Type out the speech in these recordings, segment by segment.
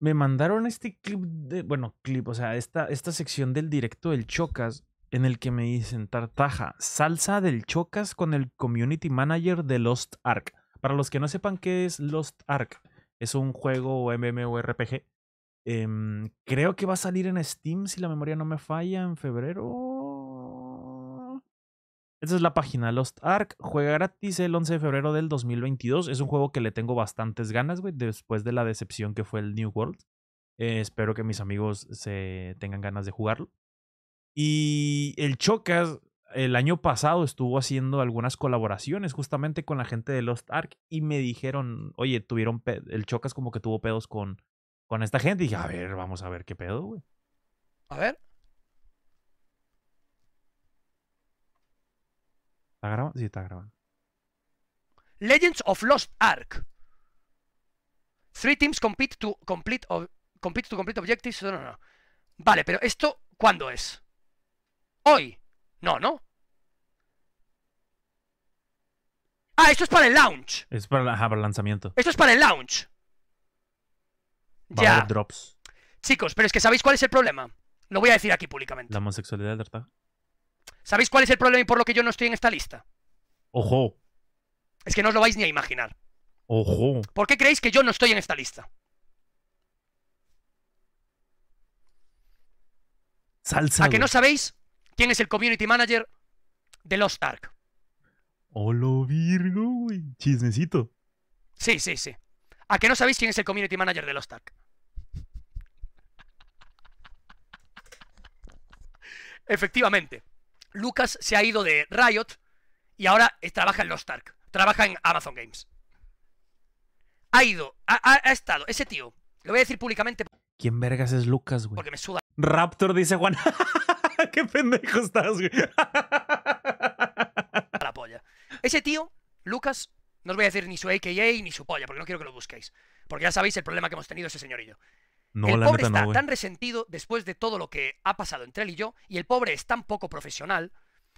me mandaron este clip de, bueno, clip, o sea, esta, esta sección del directo del Chocas en el que me dicen Tartaja, salsa del Chocas con el community manager de Lost Ark. Para los que no sepan qué es Lost Ark, es un juego MMORPG. RPG. Em, creo que va a salir en Steam, si la memoria no me falla, en febrero esta es la página Lost Ark. Juega gratis el 11 de febrero del 2022. Es un juego que le tengo bastantes ganas, güey, después de la decepción que fue el New World. Eh, espero que mis amigos se tengan ganas de jugarlo. Y el Chocas el año pasado estuvo haciendo algunas colaboraciones justamente con la gente de Lost Ark y me dijeron, oye, tuvieron el Chocas como que tuvo pedos con, con esta gente. Y dije, a ver, vamos a ver qué pedo, güey. A ver. ¿Está grabando? Sí, está grabando. Legends of Lost Ark. Three teams compete to complete, complete objectives. No, no, Vale, pero esto, ¿cuándo es? Hoy. No, ¿no? Ah, esto es para el launch. Es para, el lanzamiento. Esto es para el launch. ya. drops. Chicos, pero es que ¿sabéis cuál es el problema? Lo voy a decir aquí públicamente. La homosexualidad, ¿verdad? ¿Sabéis cuál es el problema y por lo que yo no estoy en esta lista? Ojo. Es que no os lo vais ni a imaginar. Ojo. ¿Por qué creéis que yo no estoy en esta lista? Salsa. ¿A que no sabéis quién es el community manager de Lost Ark? Holo Virgo, güey. Chismecito. Sí, sí, sí. ¿A que no sabéis quién es el community manager de Lost Ark? Efectivamente. Lucas se ha ido de Riot y ahora trabaja en Lost Ark, trabaja en Amazon Games. Ha ido, ha, estado, ese tío, lo voy a decir públicamente. ¿Quién vergas es Lucas, güey? Porque me suda. Raptor dice Juan. ¡Qué pendejo estás, güey! la polla. Ese tío, Lucas, no os voy a decir ni su AKA ni su polla, porque no quiero que lo busquéis. Porque ya sabéis el problema que hemos tenido ese señorillo el pobre está tan resentido después de todo lo que ha pasado entre él y yo, y el pobre es tan poco profesional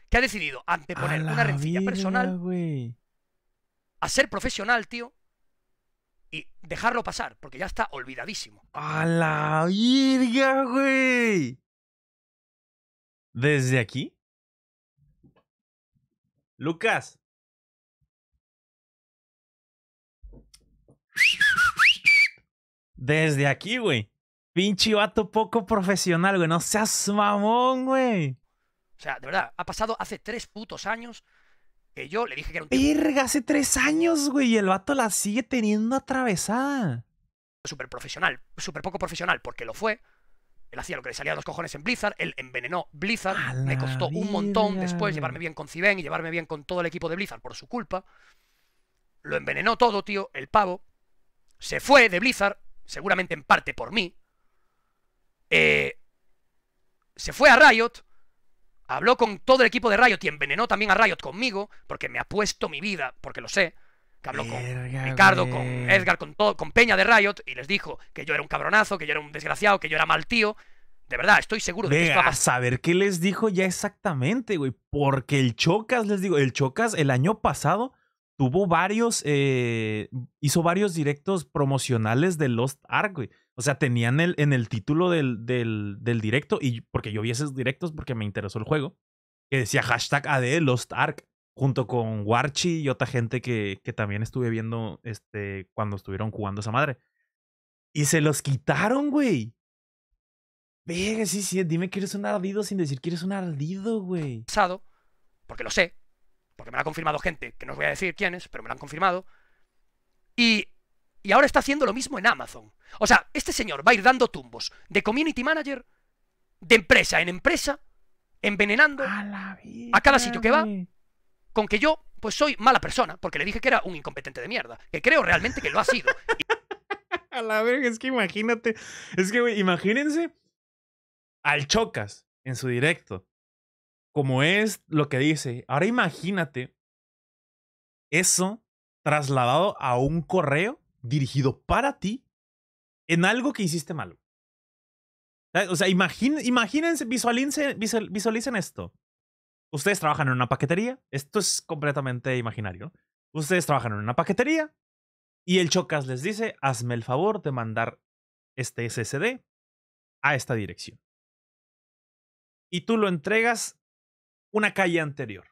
que ha decidido anteponer una rencilla personal a ser profesional, tío, y dejarlo pasar, porque ya está olvidadísimo. ¡A la virga, güey! ¿Desde aquí? Lucas, Desde aquí, güey. Pinche vato poco profesional, güey. No seas mamón, güey. O sea, de verdad, ha pasado hace tres putos años que yo le dije que era un hace tres años, güey. Y el vato la sigue teniendo atravesada. Súper profesional, súper poco profesional, porque lo fue. Él hacía lo que le salía a los cojones en Blizzard, él envenenó Blizzard, me costó un montón después llevarme bien con Ciben y llevarme bien con todo el equipo de Blizzard por su culpa. Lo envenenó todo, tío, el pavo. Se fue de Blizzard, seguramente en parte por mí, eh, se fue a Riot, habló con todo el equipo de Riot y envenenó también a Riot conmigo, porque me ha puesto mi vida, porque lo sé, que habló con Ricardo, con Edgar, con, todo, con Peña de Riot, y les dijo que yo era un cabronazo, que yo era un desgraciado, que yo era mal tío. De verdad, estoy seguro de, que A saber qué les dijo ya exactamente, güey. Porque el Chocas, les digo, el Chocas el año pasado tuvo varios, eh, hizo varios directos promocionales de Lost Ark, güey. O sea, tenían el, en el título del, del, directo, y porque yo vi esos directos porque me interesó el juego, que decía hashtag AD e Lost Ark, junto con Warchi y otra gente que, también estuve viendo este, cuando estuvieron jugando esa madre. Y se los quitaron, güey. Venga, sí, sí, dime que eres un ardido sin decir que eres un ardido, güey. Pasado, porque lo sé, porque me lo ha confirmado gente, que no os voy a decir quién es, pero me lo han confirmado. Y, y ahora está haciendo lo mismo en Amazon. O sea, este señor va a ir dando tumbos de community manager, de empresa en empresa, envenenando a, cada sitio que va, con que yo, pues soy mala persona, porque le dije que era un incompetente de mierda, que creo realmente que lo ha sido. a la verga, es que imagínate, es que, güey, imagínense al Chocas en su directo como es lo que dice. Ahora imagínate eso trasladado a un correo dirigido para ti en algo que hiciste malo. O sea, imagínense, visualicen esto. Ustedes trabajan en una paquetería. Esto es completamente imaginario. Ustedes trabajan en una paquetería y el Chocas les dice, hazme el favor de mandar este SSD a esta dirección. Y tú lo entregas una calle anterior.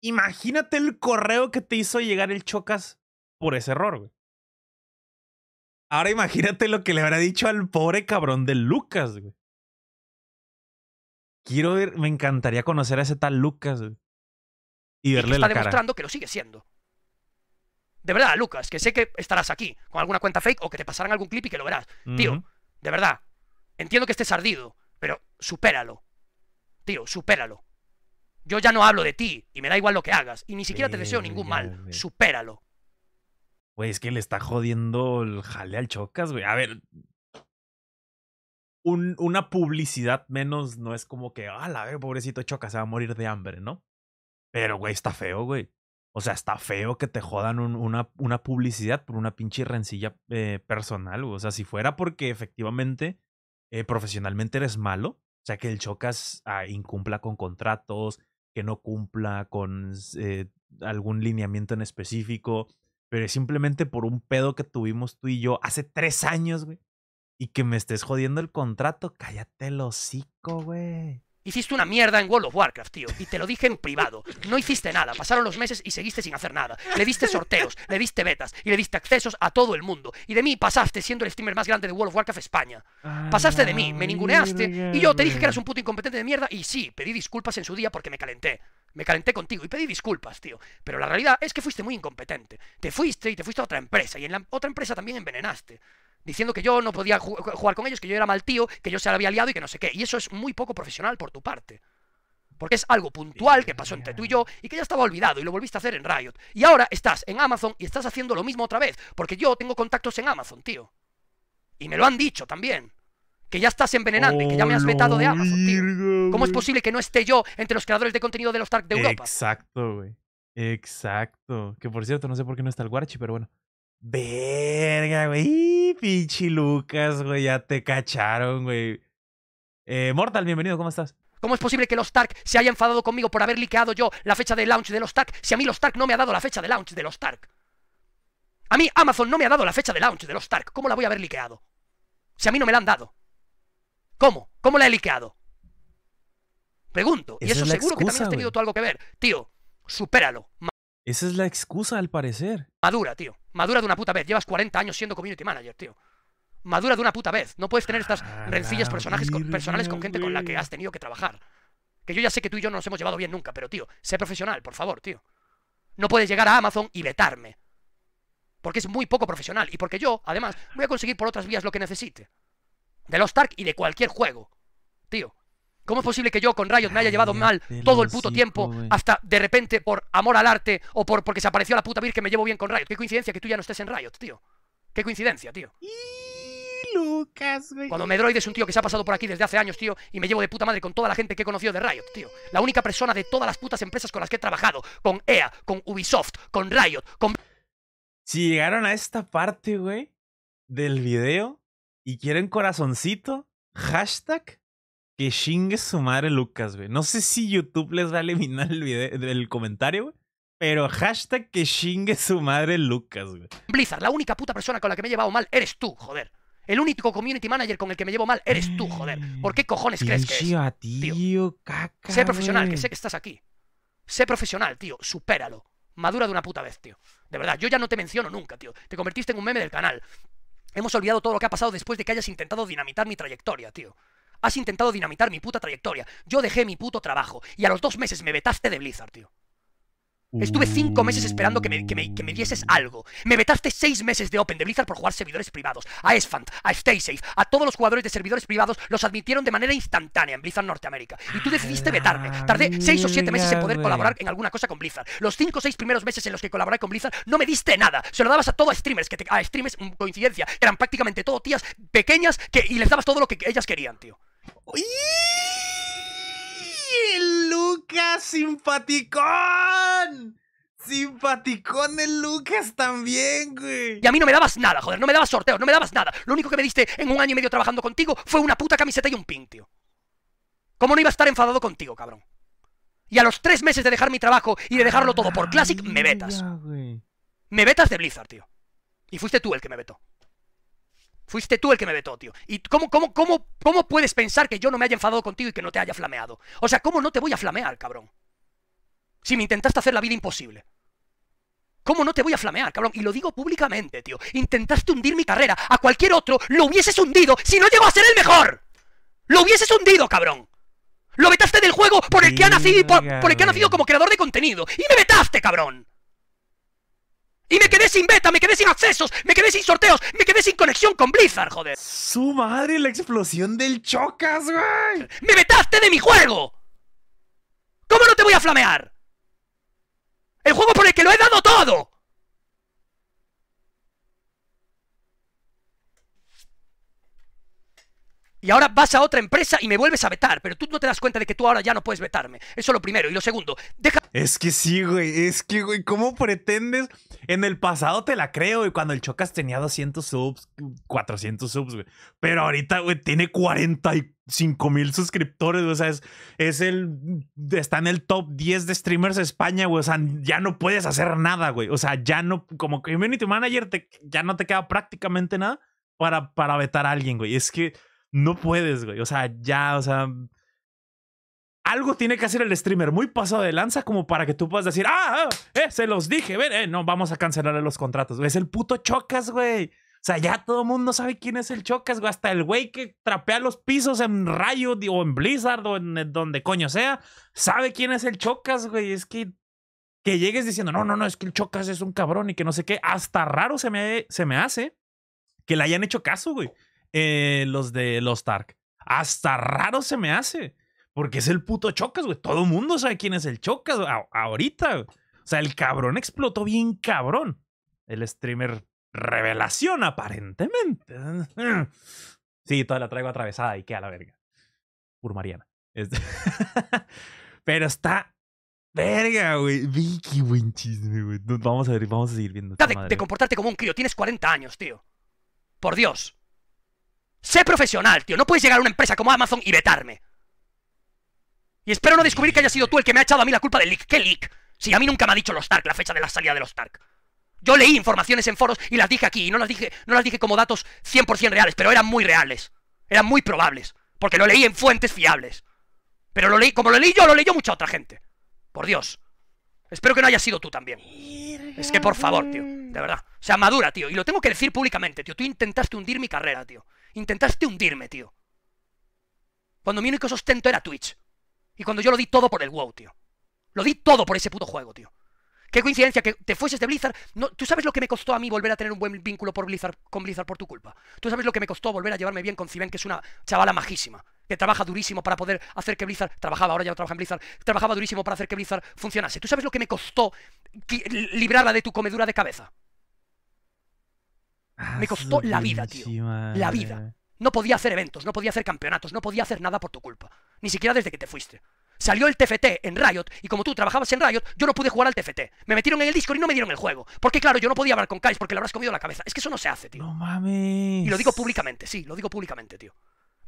Imagínate el correo que te hizo llegar el Chocas por ese error, güey. Ahora imagínate lo que le habrá dicho al pobre cabrón de Lucas, güey. Quiero ver, me encantaría conocer a ese tal Lucas, güey. Y verle está la cara. demostrando que lo sigue siendo. De verdad, Lucas, que sé que estarás aquí con alguna cuenta fake o que te pasaran algún clip y que lo verás. Tío, de verdad, entiendo que estés ardido, pero supéralo. Tío, supéralo. Yo ya no hablo de ti y me da igual lo que hagas y ni siquiera te deseo ningún mal. Supéralo. Güey, es que le está jodiendo el jale al chocas, güey. A ver. una publicidad menos no es como que, ah, la ver, pobrecito chocas, se va a morir de hambre, ¿no? Pero, güey, está feo, güey. O sea, está feo que te jodan una, una, publicidad por una pinche rencilla eh, personal. O sea, si fuera porque efectivamente, eh, profesionalmente eres malo, o sea, que el Chocas ah, incumpla con contratos, que no cumpla con eh, algún lineamiento en específico, pero es simplemente por un pedo que tuvimos tú y yo hace tres años, güey. Y que me estés jodiendo el contrato, cállate el hocico, güey. Hiciste una mierda en World of Warcraft, tío. Y te lo dije en privado. No hiciste nada. Pasaron los meses y seguiste sin hacer nada. Le diste sorteos, le diste betas y le diste accesos a todo el mundo. Y de mí pasaste siendo el streamer más grande de World of Warcraft España. Pasaste de mí, me ninguneaste y yo te dije que eras un puto incompetente de mierda y sí, pedí disculpas en su día porque me calenté. Me calenté contigo y pedí disculpas, tío. Pero la realidad es que fuiste muy incompetente. Te fuiste y te fuiste a otra empresa y en la otra empresa también envenenaste diciendo que yo no podía jugar con ellos, que yo era mal tío, que yo se había liado y que no sé qué. Y eso es muy poco profesional por tu parte. Porque es algo puntual que pasó entre tú y yo y que ya estaba olvidado y lo volviste a hacer en Riot. Y ahora estás en Amazon y estás haciendo lo mismo otra vez, porque yo tengo contactos en Amazon, tío. Y me lo han dicho también. Que ya estás envenenando y que ya me has vetado de Amazon, tío. ¿Cómo es posible que no esté yo entre los creadores de contenido de los Tark de Europa? Exacto, güey. Exacto. Que por cierto, no sé por qué no está el Guarchi, pero bueno. Verga, güey. Pinche Lucas, güey. Ya te cacharon, güey. Eh, Mortal, bienvenido, ¿cómo estás? ¿Cómo es posible que los Stark se hayan enfadado conmigo por haber liqueado yo la fecha de launch de los Stark si a mí los Stark no me ha dado la fecha de launch de los Stark? A mí Amazon no me ha dado la fecha de launch de los Stark. ¿Cómo la voy a haber liqueado? Si a mí no me la han dado. ¿Cómo? ¿Cómo la he liqueado? Pregunto. y eso seguro que también has tenido tú algo que ver. Tío, supéralo. Esa es la excusa, al parecer. Madura, tío. Madura de una puta vez. Llevas 40 años siendo community manager, tío. Madura de una puta vez. No puedes tener estas rencillas personajes personales con gente con la que has tenido que trabajar. Que yo ya sé que tú y yo no nos hemos llevado bien nunca, pero tío, sé profesional, por favor, tío. No puedes llegar a Amazon y vetarme. Porque es muy poco profesional y porque yo, además, voy a conseguir por otras vías lo que necesite. De los Stark y de cualquier juego. Tío, ¿Cómo es posible que yo con Riot me haya llevado mal todo el puto tiempo hasta de repente por amor al arte o por porque se apareció la puta que me llevo bien con Riot? Qué coincidencia que tú ya no estés en Riot, tío. Qué coincidencia, tío. Lucas, güey. Cuando Medroid es un tío que se ha pasado por aquí desde hace años, tío, y me llevo de puta madre con toda la gente que he conocido de Riot, tío. La única persona de todas las putas empresas con las que he trabajado, con EA, con Ubisoft, con Riot, con... Si llegaron a esta parte, güey, del video y quieren corazoncito, hashtag que chingue su madre Lucas, güey. No sé si YouTube les va a eliminar el, comentario, güey. Pero hashtag que chingue su madre Lucas, güey. Blizzard, la única puta persona con la que me he llevado mal eres tú, joder. El único community manager con el que me llevo mal eres tú, joder. ¿Por qué cojones crees que es? tío, sé profesional, que sé que estás aquí. Sé profesional, tío. Supéralo. Madura de una puta vez, tío. De verdad, yo ya no te menciono nunca, tío. Te convertiste en un meme del canal. Hemos olvidado todo lo que ha pasado después de que hayas intentado dinamitar mi trayectoria, tío. Has intentado dinamitar mi puta trayectoria. Yo dejé mi puto trabajo y a los dos meses me vetaste de Blizzard, tío. Estuve cinco meses esperando que me, que, me, dieses algo. Me vetaste seis meses de Open de Blizzard por jugar servidores privados. A Esfant, a StaySafe, a todos los jugadores de servidores privados los admitieron de manera instantánea en Blizzard Norteamérica. Y tú decidiste vetarme. Tardé seis o siete meses en poder colaborar en alguna cosa con Blizzard. Los cinco o seis primeros meses en los que colaboré con Blizzard no me diste nada. Se lo dabas a todo a streamers, que te, a streamers, mm, coincidencia, eran prácticamente todo tías pequeñas que, y les dabas todo lo que ellas querían, tío. ¡El Lucas simpaticón! Simpaticón el Lucas también, güey. Y a mí no me dabas nada, joder, no me dabas sorteos, no me dabas nada. Lo único que me diste en un año y medio trabajando contigo fue una puta camiseta y un pin, tío. ¿Cómo no iba a estar enfadado contigo, cabrón? Y a los tres meses de dejar mi trabajo y de dejarlo todo por Classic, me vetas. Me vetas de Blizzard, tío. Y fuiste tú el que me vetó. Fuiste tú el que me vetó, tío. ¿Y cómo, cómo, cómo, cómo puedes pensar que yo no me haya enfadado contigo y que no te haya flameado? O sea, ¿cómo no te voy a flamear, cabrón? Si me intentaste hacer la vida imposible. ¿Cómo no te voy a flamear, cabrón? Y lo digo públicamente, tío. Intentaste hundir mi carrera. A cualquier otro lo hubieses hundido si no llegó a ser el mejor. Lo hubieses hundido, cabrón. Lo vetaste del juego por el que ha nacido, por, por el que ha nacido como creador de contenido. Y me vetaste, cabrón. Y me quedé sin beta, me quedé sin accesos, me quedé sin sorteos, me quedé sin conexión con Blizzard, joder. Su madre, la explosión del chocas, güey. Me vetaste de mi juego. ¿Cómo no te voy a flamear? El juego por el que lo he dado todo. Y ahora vas a otra empresa y me vuelves a vetar, pero tú no te das cuenta de que tú ahora ya no puedes vetarme. Eso es lo primero. Y lo segundo, deja... Es que sí, güey. Es que, güey, ¿cómo pretendes? En el pasado te la creo, y Cuando el Chocas tenía 200 subs, 400 subs, güey. Pero ahorita, güey, tiene 45 mil suscriptores, O sea, es, es el... Está en el top 10 de streamers de España, güey. O sea, ya no puedes hacer nada, güey. O sea, ya no... Como community manager te, ya no te queda prácticamente nada para, para vetar a alguien, güey. Es que no puedes, güey. O sea, ya, o sea. Algo tiene que hacer el streamer muy pasado de lanza como para que tú puedas decir, ah, ah eh, se los dije, ven, eh, no, vamos a cancelarle los contratos. Es el puto Chocas, güey. O sea, ya todo el mundo sabe quién es el Chocas, güey. Hasta el güey que trapea los pisos en Rayo o en Blizzard o en donde coño sea, sabe quién es el Chocas, güey. Es que que llegues diciendo, no, no, no, es que el Chocas es un cabrón y que no sé qué. Hasta raro se me, se me hace que le hayan hecho caso, güey. Eh, los de los Stark. Hasta raro se me hace. Porque es el puto Chocas, güey. Todo el mundo sabe quién es el Chocas ahorita. Güey. O sea, el cabrón explotó bien cabrón. El streamer revelación, aparentemente. Sí, toda la traigo atravesada y a la verga. Por Mariana. Pero está Verga, güey. Vicky buen chisme, güey. Vamos a ver, vamos a seguir viendo. de comportarte como un crío. Tienes 40 años, tío. Por Dios. Sé profesional, tío. No puedes llegar a una empresa como Amazon y vetarme. Y espero no descubrir que haya sido tú el que me ha echado a mí la culpa del leak. ¿Qué leak? Si a mí nunca me ha dicho los Stark la fecha de la salida de los Stark. Yo leí informaciones en foros y las dije aquí. Y no las dije, no las dije como datos 100% reales, pero eran muy reales. Eran muy probables. Porque lo leí en fuentes fiables. Pero lo leí, como lo leí yo, lo leyó mucha otra gente. Por Dios. Espero que no haya sido tú también. Es que por favor, tío. De verdad. O sea, madura, tío. Y lo tengo que decir públicamente, tío. Tú intentaste hundir mi carrera, tío. Intentaste hundirme, tío. Cuando mi único sostento era Twitch. Y cuando yo lo di todo por el WoW, tío. Lo di todo por ese puto juego, tío. Qué coincidencia que te fueses de Blizzard. No, ¿Tú sabes lo que me costó a mí volver a tener un buen vínculo por con Blizzard por tu culpa? ¿Tú sabes lo que me costó volver a llevarme bien con Ciben, que es una chavala majísima? Que trabaja durísimo para poder hacer que Blizzard. Trabajaba, ahora ya trabaja en Blizzard. Trabajaba durísimo para hacer que Blizzard funcionase. ¿Tú sabes lo que me costó librarla de tu comedura de cabeza? me ah, costó la vida, tío. La eh. vida. No podía hacer eventos, no podía hacer campeonatos, no podía hacer nada por tu culpa. Ni siquiera desde que te fuiste. Salió el TFT en Riot y como tú trabajabas en Riot, yo no pude jugar al TFT. Me metieron en el Discord y no me dieron el juego. Porque claro, yo no podía hablar con Kais porque le habrás comido la cabeza. Es que eso no se hace, tío. No mames. Y lo digo públicamente, sí, lo digo públicamente, tío.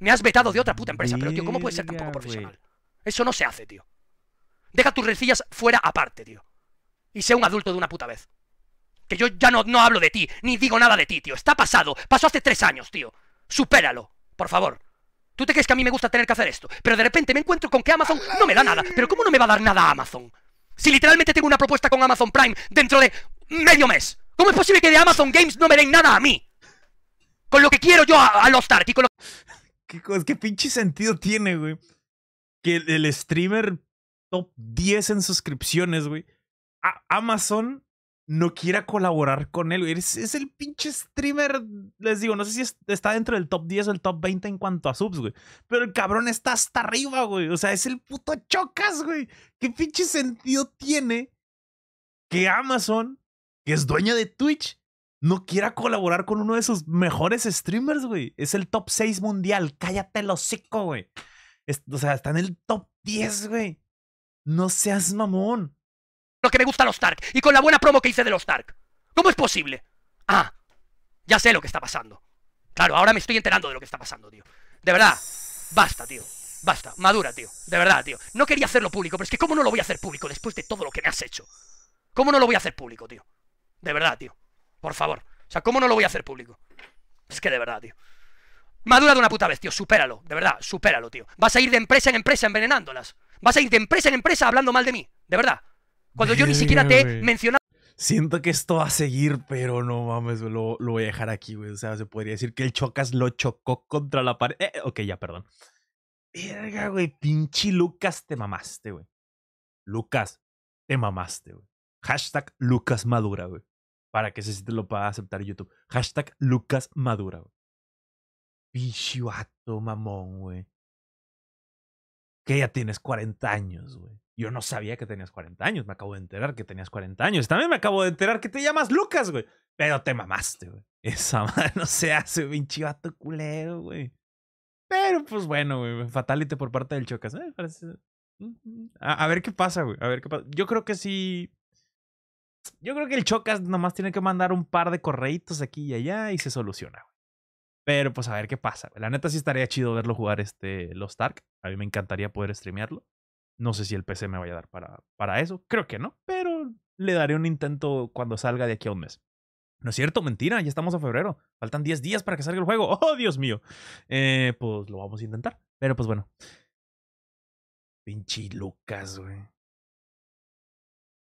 Me has vetado de otra puta empresa, pero tío, ¿cómo puedes ser tan poco profesional? Eso no se hace, tío. Deja tus rencillas fuera aparte, tío. Y sé un adulto de una puta vez. Que yo ya no, hablo de ti, ni digo nada de ti, tío. Está pasado. Pasó hace tres años, tío. Supéralo, por favor. ¿Tú te crees que a mí me gusta tener que hacer esto? Pero de repente me encuentro con que Amazon no me da nada. ¿Pero cómo no me va a dar nada a Amazon? Si literalmente tengo una propuesta con Amazon Prime dentro de medio mes. ¿Cómo es posible que de Amazon Games no me den nada a mí? Con lo que quiero yo a, los Lost con lo... ¿Qué, ¿Qué pinche sentido tiene, güey? Que el, streamer top 10 en suscripciones, güey. Amazon no quiera colaborar con él. Es, es el pinche streamer, les digo, no sé si está dentro del top 10 o el top 20 en cuanto a subs, güey. Pero el cabrón está hasta arriba, güey. O sea, es el puto chocas, güey. ¿Qué pinche sentido tiene que Amazon, que es dueño de Twitch, no quiera colaborar con uno de sus mejores streamers, güey? Es el top 6 mundial. Cállate lo seco, güey. o sea, está en el top 10, güey. No seas mamón lo que me gusta los Stark y con la buena promo que hice de los Stark. ¿Cómo es posible? Ah, ya sé lo que está pasando. Claro, ahora me estoy enterando de lo que está pasando, tío. De verdad, basta, tío. Basta, madura, tío. De verdad, tío. No quería hacerlo público, pero es que ¿cómo no lo voy a hacer público después de todo lo que me has hecho? ¿Cómo no lo voy a hacer público, tío? De verdad, tío. Por favor. O sea, ¿cómo no lo voy a hacer público? Es que de verdad, tío. Madura de una puta vez, tío. Supéralo. De verdad, supéralo, tío. Vas a ir de empresa en empresa envenenándolas. Vas a ir de empresa en empresa hablando mal de mí. De verdad. Cuando yo ni siquiera te he mencionado. Siento que esto va a seguir, pero no mames, lo, lo voy a dejar aquí, güey. O sea, se podría decir que el Chocas lo chocó contra la pared. Eh, ok, ya, perdón. Verga, güey, pinchi Lucas, te mamaste, güey. Lucas, te mamaste, güey. Hashtag Lucas Madura, güey. Para que se te lo pueda aceptar YouTube. Hashtag Lucas Madura, güey. Pinche mamón, güey. Que ya tienes 40 años, güey. Yo no sabía que tenías 40 años, me acabo de enterar que tenías 40 años. También me acabo de enterar que te llamas Lucas, güey. Pero te mamaste, güey. Esa madre no se hace, pinche vato culero, güey. Pero pues bueno, güey, fatality por parte del Chocas. ¿eh? a, ver qué pasa, güey. A ver qué pasa. Yo creo que sí. Yo creo que el Chocas nomás tiene que mandar un par de correitos aquí y allá y se soluciona, güey. Pero pues a ver qué pasa. Güey. La neta sí estaría chido verlo jugar este los Stark. A mí me encantaría poder streamearlo. No sé si el PC me vaya a dar para, para eso. Creo que no, pero le daré un intento cuando salga de aquí a un mes. No es cierto, mentira, ya estamos a febrero. Faltan 10 días para que salga el juego. ¡Oh, Dios mío! Eh, pues lo vamos a intentar. Pero pues bueno. Pinche Lucas, güey.